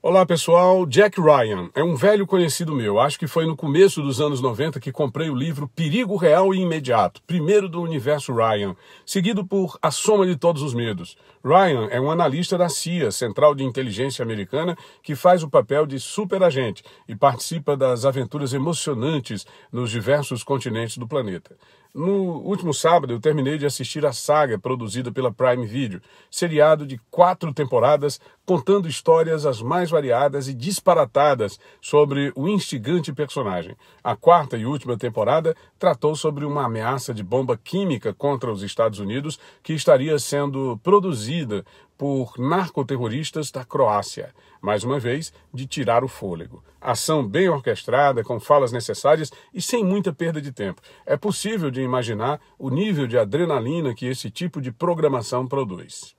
Olá pessoal, Jack Ryan é um velho conhecido meu. Acho que foi no começo dos anos 90 que comprei o livro Perigo Real e Imediato, primeiro do universo Ryan, seguido por A Soma de Todos os Medos. Ryan é um analista da CIA, Central de Inteligência Americana, que faz o papel de superagente e participa das aventuras emocionantes nos diversos continentes do planeta. No último sábado, eu terminei de assistir a saga produzida pela Prime Video, seriado de quatro temporadas contando histórias as mais variadas e disparatadas sobre o instigante personagem. A quarta e última temporada tratou sobre uma ameaça de bomba química contra os Estados Unidos que estaria sendo produzida por narcoterroristas da Croácia, mais uma vez, de tirar o fôlego. Ação bem orquestrada, com falas necessárias e sem muita perda de tempo. É possível de imaginar o nível de adrenalina que esse tipo de programação produz.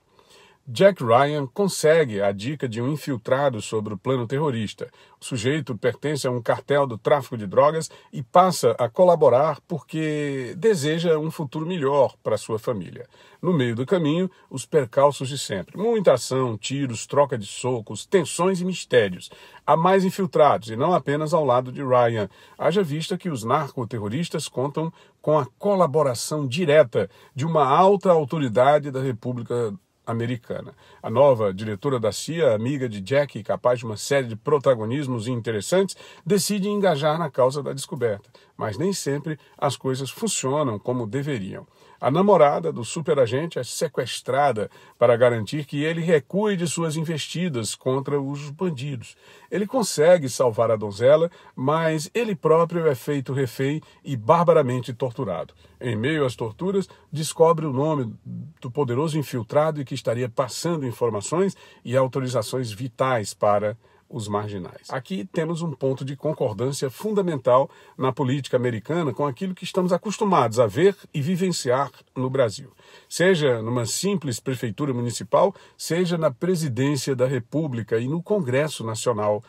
Jack Ryan consegue a dica de um infiltrado sobre o plano terrorista. O sujeito pertence a um cartel do tráfico de drogas e passa a colaborar porque deseja um futuro melhor para sua família. No meio do caminho, os percalços de sempre. Muita ação, tiros, troca de socos, tensões e mistérios. Há mais infiltrados e não apenas ao lado de Ryan. Haja vista que os narcoterroristas contam com a colaboração direta de uma alta autoridade da República americana. A nova diretora da CIA, amiga de Jack e capaz de uma série de protagonismos interessantes, decide engajar na causa da descoberta mas nem sempre as coisas funcionam como deveriam. A namorada do superagente é sequestrada para garantir que ele recue de suas investidas contra os bandidos. Ele consegue salvar a donzela, mas ele próprio é feito refém e barbaramente torturado. Em meio às torturas, descobre o nome do poderoso infiltrado e que estaria passando informações e autorizações vitais para os marginais. Aqui temos um ponto de concordância fundamental na política americana com aquilo que estamos acostumados a ver e vivenciar no Brasil, seja numa simples prefeitura municipal, seja na presidência da República e no Congresso Nacional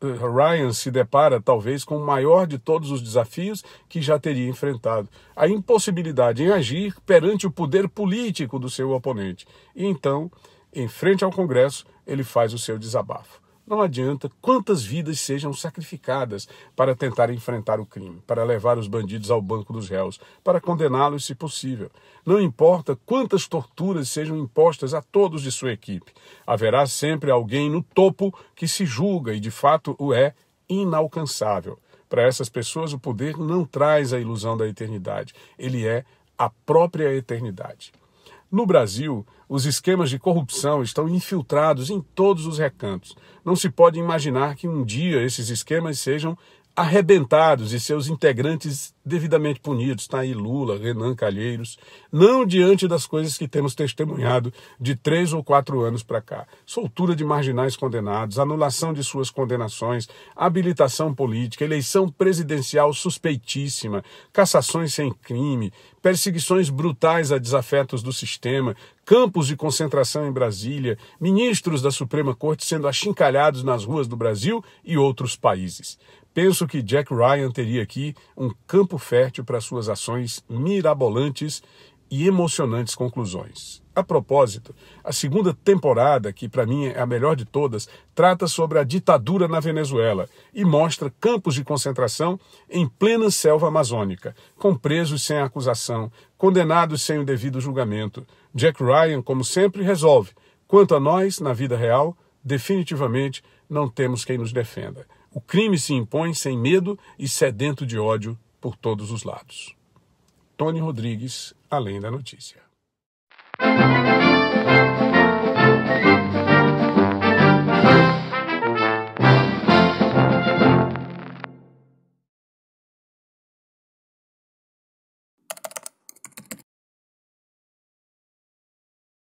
uh, Ryan se depara talvez com o maior de todos os desafios que já teria enfrentado: a impossibilidade em agir perante o poder político do seu oponente. E então, em frente ao Congresso, ele faz o seu desabafo. Não adianta quantas vidas sejam sacrificadas para tentar enfrentar o crime, para levar os bandidos ao banco dos réus, para condená-los se possível. Não importa quantas torturas sejam impostas a todos de sua equipe, haverá sempre alguém no topo que se julga e de fato o é inalcançável. Para essas pessoas, o poder não traz a ilusão da eternidade, ele é a própria eternidade. No Brasil, os esquemas de corrupção estão infiltrados em todos os recantos. Não se pode imaginar que um dia esses esquemas sejam arrebentados e seus integrantes devidamente punidos. Está aí Lula, Renan Calheiros, não diante das coisas que temos testemunhado de três ou quatro anos para cá. Soltura de marginais condenados, anulação de suas condenações, habilitação política, eleição presidencial suspeitíssima, cassações sem crime, perseguições brutais a desafetos do sistema, campos de concentração em Brasília, ministros da Suprema Corte sendo achincalhados nas ruas do Brasil e outros países. Penso que Jack Ryan teria aqui um campo fértil para suas ações mirabolantes e emocionantes conclusões. A propósito, a segunda temporada, que para mim é a melhor de todas, trata sobre a ditadura na Venezuela e mostra campos de concentração em plena selva amazônica, com presos sem acusação, condenados sem o devido julgamento. Jack Ryan, como sempre, resolve. Quanto a nós, na vida real, definitivamente não temos quem nos defenda. O crime se impõe sem medo e sedento de ódio por todos os lados. Tony Rodrigues, além da notícia.